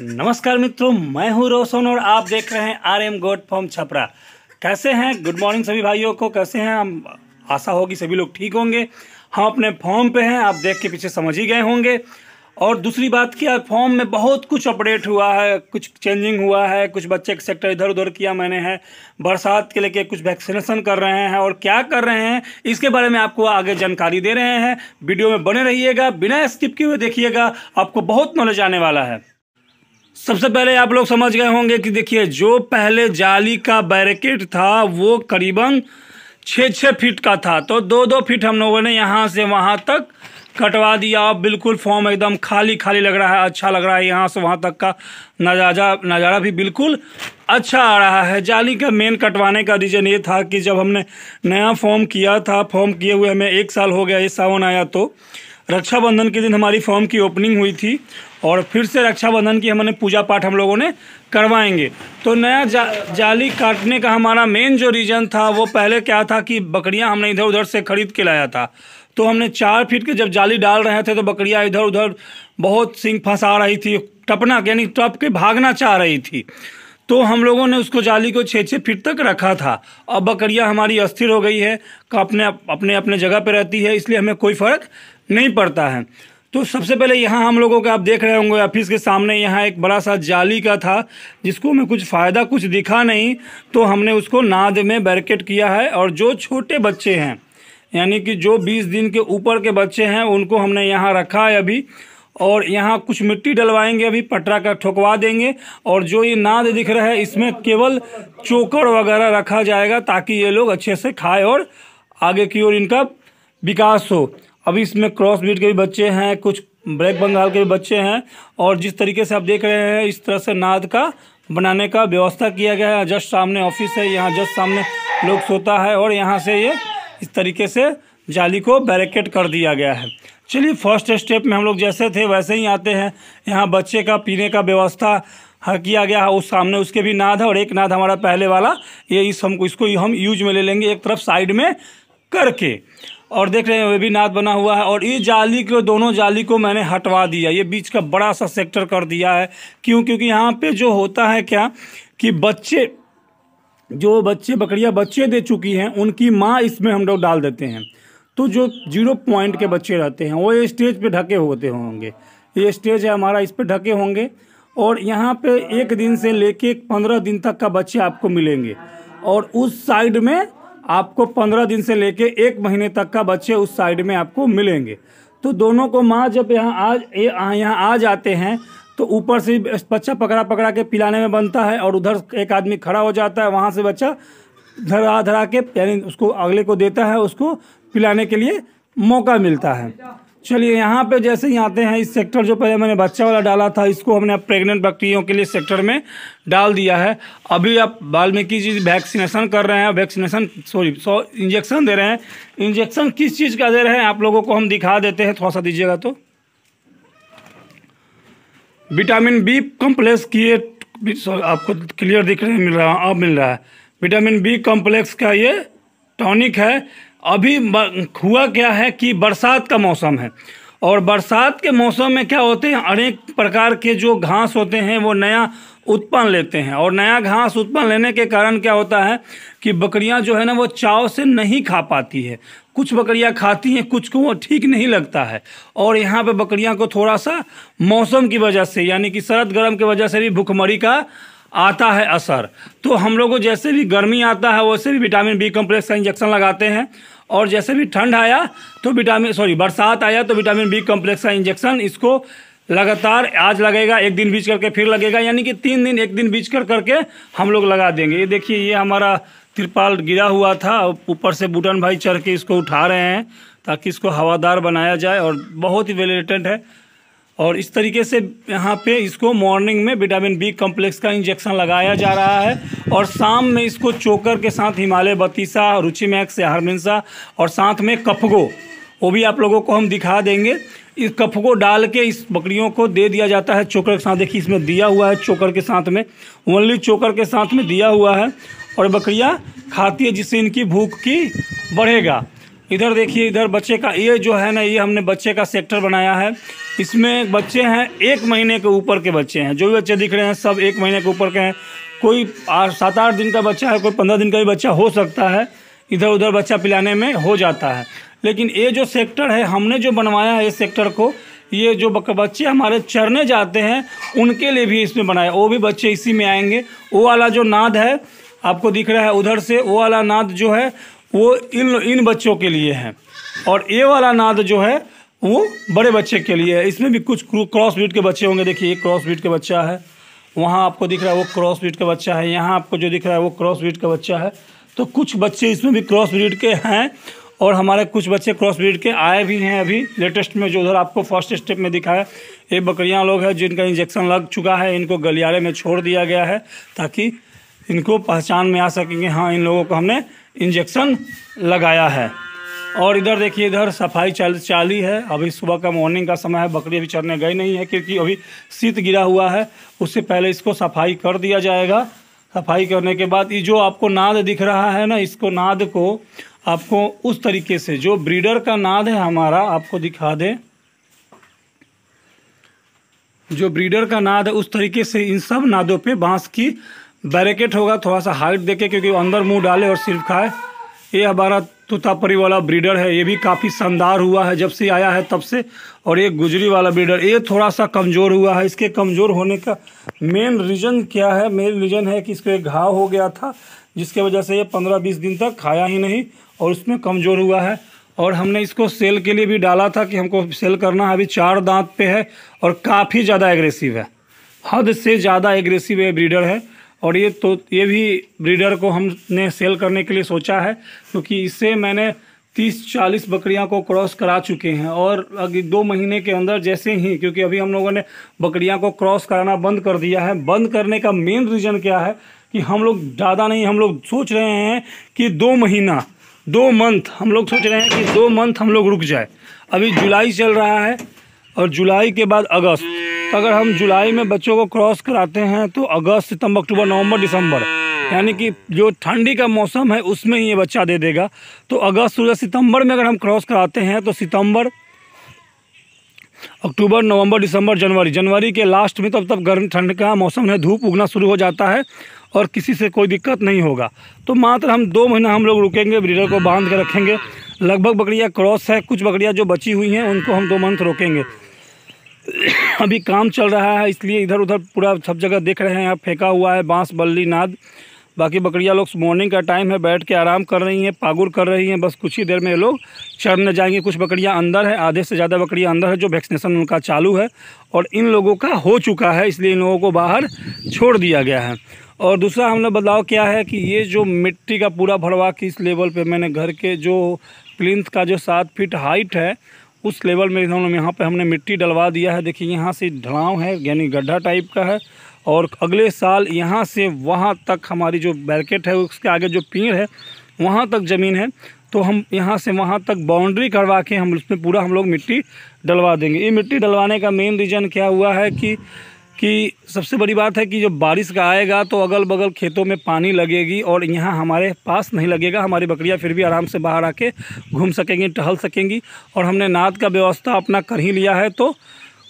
नमस्कार मित्रों मैं हूं रोशन और आप देख रहे हैं R M goat farm Chhapra कैसे हैं गुड मॉर्निंग सभी भाइयों को कैसे हैं हम आशा होगी सभी लोग ठीक होंगे हम अपने फॉर्म पे हैं आप देख के पीछे समझ ही गए होंगे और दूसरी बात क्या फॉर्म में बहुत कुछ अपडेट हुआ है कुछ चेंजिंग हुआ है कुछ बच्चे के सेक्टर इधर उधर किया मैंने है बरसात के लेके कुछ वैक्सीनेशन कर रहे हैं और क्या कर रहे हैं इसके बारे में आपको आगे जानकारी दे रहे हैं वीडियो में बने रहिएगा बिना स्किप किए हुए देखिएगा आपको बहुत नॉलेज आने वाला है सबसे पहले आप लोग समझ गए होंगे कि देखिए जो पहले जाली का बैरिकेड था वो करीबन छः छः फीट का था तो दो दो फीट हम लोगों ने यहाँ से वहाँ तक कटवा दिया बिल्कुल फॉर्म एकदम खाली खाली लग रहा है अच्छा लग रहा है यहाँ से वहाँ तक का नजाजा नज़ारा भी बिल्कुल अच्छा आ रहा है जाली का मेन कटवाने का रीज़न ये था कि जब हमने नया फॉर्म किया था फॉर्म किए हुए हमें एक साल हो गया ये सावन आया तो रक्षाबंधन के दिन हमारी फॉर्म की ओपनिंग हुई थी और फिर से रक्षाबंधन की हमने पूजा पाठ हम लोगों ने करवाएंगे तो नया जा, जाली काटने का हमारा मेन जो रीज़न था वो पहले क्या था कि बकरियां हमने इधर उधर से ख़रीद के लाया था तो हमने चार फीट के जब जाली डाल रहे थे तो बकरियाँ इधर उधर बहुत सिंह फंसा रही थी टपना यानी टप के भागना चाह रही थी तो हम लोगों ने उसको जाली को छः छः फीट तक रखा था अब बकरियां हमारी अस्थिर हो गई है अपने अपने अपने जगह पर रहती है इसलिए हमें कोई फ़र्क नहीं पड़ता है तो सबसे पहले यहाँ हम लोगों के आप देख रहे होंगे ऑफिस के सामने यहाँ एक बड़ा सा जाली का था जिसको हमें कुछ फ़ायदा कुछ दिखा नहीं तो हमने उसको नाद में बैरिकेड किया है और जो छोटे बच्चे हैं यानी कि जो 20 दिन के ऊपर के बच्चे हैं उनको हमने यहाँ रखा है अभी और यहाँ कुछ मिट्टी डलवाएंगे अभी पटरा का ठोकवा देंगे और जो ये नाद दिख रहा है इसमें केवल चोकर वगैरह रखा जाएगा ताकि ये लोग अच्छे से खाए और आगे की ओर इनका विकास हो अभी इसमें क्रॉस ब्रीड के भी बच्चे हैं कुछ ब्लैक बंगाल के भी बच्चे हैं और जिस तरीके से आप देख रहे हैं इस तरह से नाद का बनाने का व्यवस्था किया गया है जस्ट सामने ऑफिस है यहाँ जस्ट सामने लोग सोता है और यहाँ से ये इस तरीके से जाली को बैरिकेड कर दिया गया है चलिए फर्स्ट स्टेप में हम लोग जैसे थे वैसे ही आते हैं यहाँ बच्चे का पीने का व्यवस्था किया गया है उस सामने उसके भी नाद है और एक नाद हमारा पहले वाला ये इस हमको इसको हम यूज में ले लेंगे एक तरफ साइड में करके और देख रहे हैं वे भी नाद बना हुआ है और इस जाली को दोनों जाली को मैंने हटवा दिया ये बीच का बड़ा सा सेक्टर कर दिया है क्यों क्योंकि यहाँ पे जो होता है क्या कि बच्चे जो बच्चे बकरियाँ बच्चे दे चुकी हैं उनकी माँ इसमें हम लोग डाल देते हैं तो जो जीरो पॉइंट के बच्चे रहते हैं वो ये स्टेज पर ढके होते होंगे ये स्टेज है हमारा इस पर ढके होंगे और यहाँ पर एक दिन से ले पंद्रह दिन तक का बच्चे आपको मिलेंगे और उस साइड में आपको पंद्रह दिन से लेके एक महीने तक का बच्चे उस साइड में आपको मिलेंगे तो दोनों को माँ जब यहाँ आज यहाँ आ जाते हैं तो ऊपर से बच्चा पकड़ा पकड़ा के पिलाने में बनता है और उधर एक आदमी खड़ा हो जाता है वहाँ से बच्चा धरा धरा के यानी उसको अगले को देता है उसको पिलाने के लिए मौका मिलता है चलिए यहाँ पे जैसे ही आते हैं इस सेक्टर जो पहले मैंने बच्चा वाला डाला था इसको हमने अब प्रेग्नेंट बकरियों के लिए सेक्टर में डाल दिया है अभी आप वाल्मीकि जी वैक्सीनेशन कर रहे हैं वैक्सीनेशन सॉरी सौ इंजेक्शन दे रहे हैं इंजेक्शन किस चीज़ का दे रहे हैं आप लोगों को हम दिखा देते हैं थोड़ा सा दीजिएगा तो विटामिन बी कम्प्लेक्स किए आपको क्लियर दिख रहे मिल रहा अब मिल रहा है विटामिन बी कॉम्प्लेक्स का ये टॉनिक है अभी हुआ क्या है कि बरसात का मौसम है और बरसात के मौसम में क्या होते हैं अनेक प्रकार के जो घास होते हैं वो नया उत्पन्न लेते हैं और नया घास उत्पन्न लेने के कारण क्या होता है कि बकरियां जो है ना वो चाव से नहीं खा पाती है कुछ बकरियां खाती हैं कुछ को वो ठीक नहीं लगता है और यहाँ पे बकरियां को थोड़ा सा मौसम की वजह से यानी कि शरद गर्म की वजह से भी भुखमरी का आता है असर तो हम लोगों जैसे भी गर्मी आता है वैसे भी विटामिन बी कॉम्प्लेक्स का इंजेक्शन लगाते हैं और जैसे भी ठंड आया तो विटामिन सॉरी बरसात आया तो विटामिन बी कॉम्प्लेक्स का इंजेक्शन इसको लगातार आज लगेगा एक दिन बीच करके फिर लगेगा यानी कि तीन दिन एक दिन बीच कर करके हम लोग लगा देंगे ये देखिए ये हमारा तिरपाल गिरा हुआ था ऊपर से बुटन भाई चढ़ के इसको उठा रहे हैं ताकि इसको हवादार बनाया जाए और बहुत ही वेलेटेंट है और इस तरीके से यहाँ पे इसको मॉर्निंग में विटामिन बी कॉम्प्लेक्स का इंजेक्शन लगाया जा रहा है और शाम में इसको चोकर के साथ हिमालय बतीसा रुचि मैक्स या हारमिनसा और साथ में कफगो वो भी आप लोगों को हम दिखा देंगे इस कफगो डाल के इस बकरियों को दे दिया जाता है चोकर के साथ देखिए इसमें दिया हुआ है चोकर के साथ में ओनली चोकर के साथ में दिया हुआ है और बकरियाँ खाती है जिससे इनकी भूख की बढ़ेगा इधर देखिए इधर बच्चे का ये जो है ना ये हमने बच्चे का सेक्टर बनाया है इसमें बच्चे हैं एक महीने के ऊपर के बच्चे हैं जो भी बच्चे दिख रहे हैं सब एक महीने के ऊपर के हैं कोई सात आठ दिन का बच्चा है कोई पंद्रह दिन का भी बच्चा हो सकता है इधर उधर बच्चा पिलाने में हो जाता है लेकिन ये जो सेक्टर है हमने जो बनवाया है इस सेक्टर को ये जो बच्चे हमारे चरने जाते हैं उनके लिए भी इसमें बनाया वो भी बच्चे इसी में आएंगे वो वाला जो नाद है आपको दिख रहा है उधर से वो वाला नाद जो है वो इन इन बच्चों के लिए है और ये वाला नाद जो है वो बड़े बच्चे के लिए है इसमें भी कुछ क्रॉस ब्रीड के बच्चे होंगे देखिए एक क्रॉस ब्रीड का बच्चा है वहाँ आपको दिख रहा है वो क्रॉस ब्रीड का बच्चा है यहाँ आपको जो दिख रहा है वो क्रॉस ब्रीड का बच्चा है तो कुछ बच्चे इसमें भी क्रॉस ब्रीड के हैं और हमारे कुछ बच्चे क्रॉस ब्रीड के आए भी हैं अभी लेटेस्ट में जो उधर आपको फर्स्ट स्टेप में दिखाया ये बकरियाँ लोग हैं जिनका इंजेक्शन लग चुका है इनको गलियारे में छोड़ दिया गया है ताकि इनको पहचान में आ सकेंगे हाँ इन लोगों को हमने इंजेक्शन लगाया है और इधर देखिए इधर सफाई चल चाली है अभी सुबह का मॉर्निंग का समय है बकरी अभी चरने गई नहीं है क्योंकि अभी शीत गिरा हुआ है उससे पहले इसको सफाई कर दिया जाएगा सफाई करने के बाद ये जो आपको नाद दिख रहा है ना इसको नाद को आपको उस तरीके से जो ब्रीडर का नाद है हमारा आपको दिखा दें जो ब्रीडर का नाद है उस तरीके से इन सब नादों पे बांस की बैरिकेट होगा थोड़ा सा हाइट देके क्योंकि अंदर मुंह डाले और सिर्फ खाए ये हमारा तोतापरी वाला ब्रीडर है ये भी काफ़ी शानदार हुआ है जब से आया है तब से और ये गुजरी वाला ब्रीडर ये थोड़ा सा कमज़ोर हुआ है इसके कमज़ोर होने का मेन रीज़न क्या है मेन रीज़न है कि इसको एक घाव हो गया था जिसके वजह से ये पंद्रह बीस दिन तक खाया ही नहीं और उसमें कमज़ोर हुआ है और हमने इसको सेल के लिए भी डाला था कि हमको सेल करना है अभी चार दांत पे है और काफ़ी ज़्यादा एग्रेसिव है हद से ज़्यादा एग्रेसिव ये ब्रीडर है और ये तो ये भी ब्रीडर को हमने सेल करने के लिए सोचा है क्योंकि तो इससे मैंने तीस चालीस बकरियां को क्रॉस करा चुके हैं और अभी दो महीने के अंदर जैसे ही क्योंकि अभी हम लोगों ने बकरियां को क्रॉस कराना बंद कर दिया है बंद करने का मेन रीज़न क्या है कि हम लोग ज़्यादा नहीं हम लोग सोच रहे हैं कि दो महीना दो मंथ हम लोग सोच रहे हैं कि दो मंथ हम लोग रुक जाए अभी जुलाई चल रहा है और जुलाई के बाद अगस्त अगर हम जुलाई में बच्चों को क्रॉस कराते हैं तो अगस्त सितंबर अक्टूबर नवंबर दिसंबर यानी कि जो ठंडी का मौसम है उसमें ही ये बच्चा दे देगा तो अगस्त या सितंबर में अगर हम क्रॉस कराते हैं तो सितंबर अक्टूबर नवंबर दिसंबर जनवरी जनवरी के लास्ट में तब तो तब गर्म ठंड का मौसम है धूप उगना शुरू हो जाता है और किसी से कोई दिक्कत नहीं होगा तो मात्र हम दो महीना हम लोग रुकेंगे ब्रीडर को बांध के रखेंगे लगभग बकरियाँ क्रॉस है कुछ बकरियाँ जो बची हुई हैं उनको हम दो मंथ रोकेंगे अभी काम चल रहा है इसलिए इधर उधर पूरा सब जगह देख रहे हैं आप फेंका हुआ है बांस बल्ली नाद बाकी बकरियाँ लोग मॉर्निंग का टाइम है बैठ के आराम कर रही हैं पागुर कर रही हैं बस कुछ ही देर में ये लोग चढ़ने जाएंगे कुछ बकरियां अंदर है आधे से ज़्यादा बकरियां अंदर है जो वैक्सीनेशन उनका चालू है और इन लोगों का हो चुका है इसलिए इन लोगों को बाहर छोड़ दिया गया है और दूसरा हमने बदलाव किया है कि ये जो मिट्टी का पूरा भरवा किस लेवल पर मैंने घर के जो प्लिंथ का जो सात फिट हाइट है उस लेवल में इन्होंने यहाँ पे हमने मिट्टी डलवा दिया है देखिए यहाँ से ढलाव है यानी गड्ढा टाइप का है और अगले साल यहाँ से वहाँ तक हमारी जो बैरकेट है उसके आगे जो पेड़ है वहाँ तक ज़मीन है तो हम यहाँ से वहाँ तक बाउंड्री करवा के हम उसमें पूरा हम लोग मिट्टी डलवा देंगे ये मिट्टी डलवाने का मेन रीज़न क्या हुआ है कि कि सबसे बड़ी बात है कि जब बारिश का आएगा तो अगल बगल खेतों में पानी लगेगी और यहाँ हमारे पास नहीं लगेगा हमारी बकरियाँ फिर भी आराम से बाहर आके घूम सकेंगी टहल सकेंगी और हमने नाद का व्यवस्था अपना कर ही लिया है तो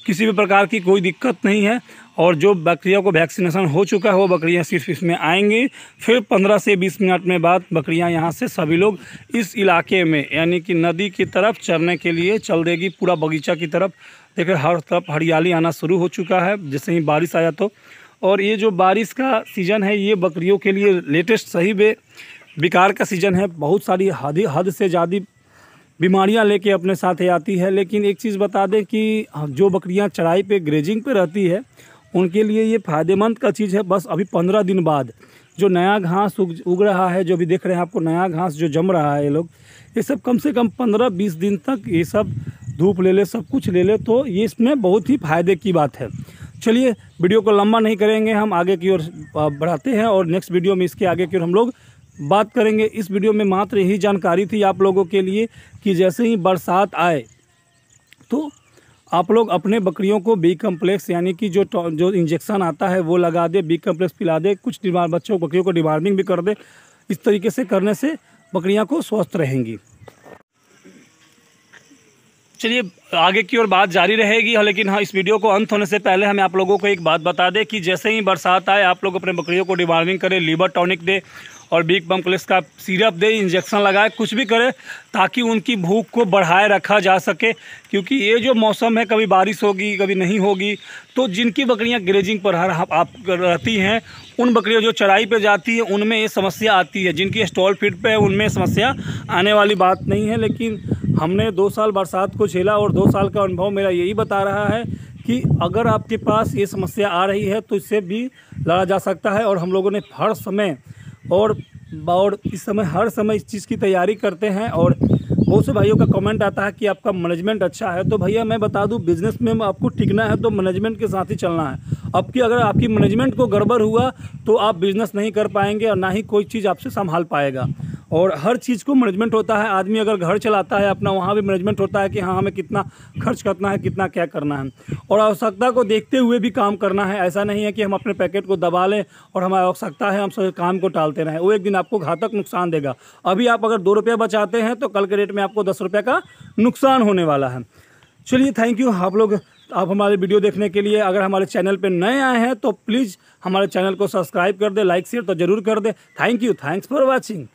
किसी भी प्रकार की कोई दिक्कत नहीं है और जो बकरियों को वैक्सीनेशन हो चुका है वो बकरियाँ सिर्फ इसमें आएंगी फिर पंद्रह से बीस मिनट में बाद बकरियाँ यहाँ से सभी लोग इस इलाके में यानी कि नदी की तरफ चरने के लिए चल देगी पूरा बगीचा की तरफ देखिए हर तरफ हरियाली आना शुरू हो चुका है जैसे ही बारिश आया तो और ये जो बारिश का सीज़न है ये बकरियों के लिए लेटेस्ट सही बे बेकार का सीज़न है बहुत सारी हद हद से ज़्यादा बीमारियां लेके अपने साथ ही आती है लेकिन एक चीज़ बता दें कि जो बकरियां चराई पे ग्रेजिंग पे रहती है उनके लिए ये फ़ायदेमंद का चीज़ है बस अभी पंद्रह दिन बाद जो नया घास उग उग रहा है जो भी देख रहे हैं आपको नया घास जो जम रहा है ये लोग ये सब कम से कम पंद्रह बीस दिन तक ये सब धूप ले ले सब कुछ ले ले तो ये इसमें बहुत ही फ़ायदे की बात है चलिए वीडियो को लंबा नहीं करेंगे हम आगे की ओर बढ़ाते हैं और नेक्स्ट वीडियो में इसके आगे की ओर हम लोग बात करेंगे इस वीडियो में मात्र यही जानकारी थी आप लोगों के लिए कि जैसे ही बरसात आए तो आप लोग अपने बकरियों को बी कम्प्लेक्स यानी कि जो जो इंजेक्शन आता है वो लगा दे बी कम्प्लेक्स पिला दे कुछ डिमार बच्चों बकरियों को डिमार्मिंग भी कर दे इस तरीके से करने से बकरियाँ को स्वस्थ रहेंगी चलिए आगे की ओर बात जारी रहेगी लेकिन हाँ इस वीडियो को अंत होने से पहले हमें आप लोगों को एक बात बता दें कि जैसे ही बरसात आए आप लोग अपने बकरियों को डिबार्मिंग करें लीवर टॉनिक दे और बिग बम प्लस का सिरप दे इंजेक्शन लगाए कुछ भी करे ताकि उनकी भूख को बढ़ाए रखा जा सके क्योंकि ये जो मौसम है कभी बारिश होगी कभी नहीं होगी तो जिनकी बकरियां ग्रेजिंग पर हर आप रहती हैं उन बकरियां जो चराई पर जाती हैं उनमें ये समस्या आती है जिनकी स्टॉल फिट पर है उनमें समस्या आने वाली बात नहीं है लेकिन हमने दो साल बरसात को झेला और दो साल का अनुभव मेरा यही बता रहा है कि अगर आपके पास ये समस्या आ रही है तो इससे भी लड़ा जा सकता है और हम लोगों ने हर समय और और इस समय हर समय इस चीज़ की तैयारी करते हैं और बहुत से भाइयों का कमेंट आता है कि आपका मैनेजमेंट अच्छा है तो भैया मैं बता दूं बिजनेस में आपको टिकना है तो मैनेजमेंट के साथ ही चलना है आपकी अगर आपकी मैनेजमेंट को गड़बड़ हुआ तो आप बिजनेस नहीं कर पाएंगे और ना ही कोई चीज़ आपसे संभाल पाएगा और हर चीज़ को मैनेजमेंट होता है आदमी अगर घर चलाता है अपना वहाँ भी मैनेजमेंट होता है कि हाँ हमें कितना खर्च करना है कितना क्या करना है और आवश्यकता को देखते हुए भी काम करना है ऐसा नहीं है कि हम अपने पैकेट को दबा लें और हमारी आवश्यकता है हम सब काम को टालते रहें वो एक दिन आपको घातक नुकसान देगा अभी आप अगर दो रुपये बचाते हैं तो कल के रेट में आपको दस रुपये का नुकसान होने वाला है चलिए थैंक यू आप लोग आप हमारे वीडियो देखने के लिए अगर हमारे चैनल पर नए आए हैं तो प्लीज़ हमारे चैनल को सब्सक्राइब कर दे लाइक शेयर तो ज़रूर कर दे thank you thanks for watching